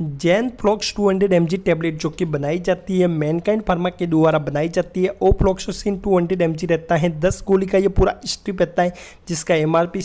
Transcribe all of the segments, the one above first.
Jain फ्लॉक्स 200 hundred tablet जो कि बनाई जाती है मैनकाइंड फार्मा के द्वारा बनाई जाती है ओ फ्लॉक्सोसिन 200 हंड्रेड रहता है 10 गोली का ये पूरा स्ट्रिप रहता है जिसका एम आर पी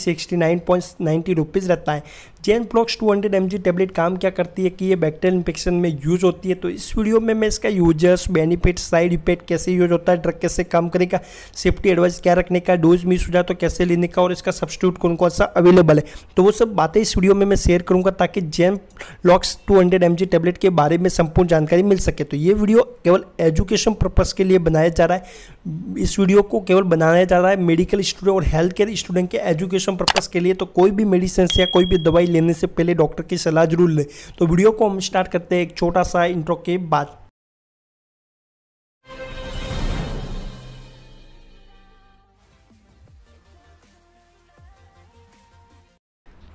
रहता है Zenflox two hundred tablet काम क्या करती है कि ये बैक्टेरियल इन्फेक्शन में यूज़ होती है तो इस वीडियो में मैं इसका यूजर्स बेनिफिट साइड इफेक्ट कैसे यूज होता है ड्रग कैसे काम करेगा सेफ्टी एडवाइस क्या रखने का डोज मिस हो जाए तो कैसे लेने का और इसका सब्सिट्यूट कौन कौन सा अवेलेबल है तो वो सब बातें इस वीडियो में मैं शेयर करूँगा ताकि Zenflox two hundred tablet के बारे में संपूर्ण जानकारी मिल सके तो ये वीडियो केवल एजुकेशन पर्पज़ के लिए बनाया जा रहा है इस वीडियो को केवल बनाया जा रहा है मेडिकल स्टूडेंट और हेल्थ केयर स्टूडेंट के एजुकेशन पर्पज़ के लिए तो कोई भी मेडिसिन या कोई भी दवाई लेने से पहले डॉक्टर की सलाह जरूर लें तो वीडियो को हम स्टार्ट करते हैं एक छोटा सा इंट्रो के बाद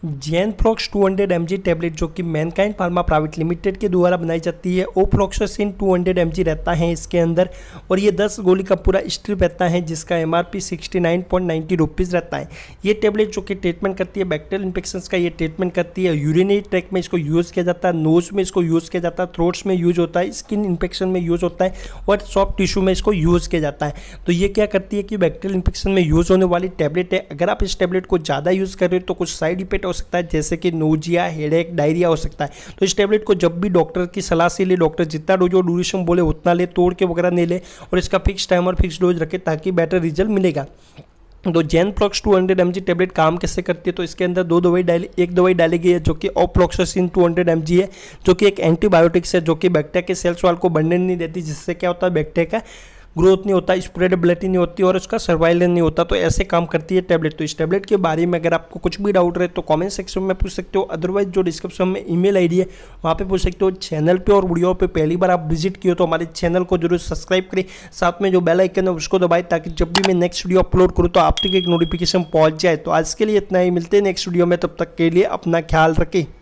Zen Zenflox two hundred M tablet जो कि मैनकाइंड फार्मा प्राइवेट लिमिटेड के द्वारा बनाई जाती है O ofloxacin two hundred M रहता है इसके अंदर और ये 10 गोली का पूरा स्ट्रिप रहता है जिसका एम आर पी सिक्सटी रहता है ये टैबलेट जो कि ट्रीटमेंट करती है बैक्टेरियल इन्फेक्शन का ये ट्रीटमेंट करती है यूरिनरी ट्रैक में इसको यूज़ किया जाता है नोज में इसको यूज़ किया जाता है थ्रोट्स में यूज होता है स्किन इन्फेक्शन में यूज़ होता है और सॉफ्ट टिश्यू में इसको यूज़ किया जाता है तो ये क्या करती है कि बैक्टेरियल इन्फेक्शन में यूज़ होने वाली टैबलेट है अगर आप इस टैबलेट को ज़्यादा यूज़ कर रहे हो तो कुछ साइड इफेक्ट हो सकता है जैसे कि नोजिया हेडेक डायरिया हो सकता है तो इस टैबलेट को जब भी डॉक्टर की सलाह से ले डॉक्टर जितना डोज और ड्यूरेशन बोले उतना ले तोड़ के वगैरह नहीं ले और इसका फिक्स टाइम और फिक्स डोज रखे ताकि बेटर रिजल्ट मिलेगा तो Zenflox two hundred M G tablet काम कैसे करती है तो इसके अंदर दो दवाई डाली एक दवाई डाली गई है जो कि ofloxacin two hundred M G है जो कि एक एंटीबायोटिक्स है जो कि बैक्टेरिया के सेल्स वाल को बढ़ने नहीं देती जिससे क्या होता है बैक्टेरिया का ग्रोथ नहीं होता स्प्रेडेबिलिटी नहीं होती और उसका सर्वाइलेंस नहीं होता तो ऐसे काम करती है टैबलेट तो इस टैबलेट के बारे में अगर आपको कुछ भी डाउट रहे तो कॉमेंट सेक्शन में पूछ सकते हो अदरवाइज जो डिस्क्रिप्शन में ईमेल आईडी है वहाँ पर पूछ सकते हो चैनल पर और वीडियो पर पहली बार आप विजिट किए तो हमारे चैनल को जरूर सब्सक्राइब करें साथ में जो बेल आइकन है उसको दबाए ताकि जब भी मैं नेक्स्ट वीडियो अपलोड करूँ तो आप तक एक नोटिफिकेशन पहुँच जाए तो आज के लिए इतना ही मिलते हैं नेक्स्ट वीडियो में तब तक के लिए अपना ख्याल रखें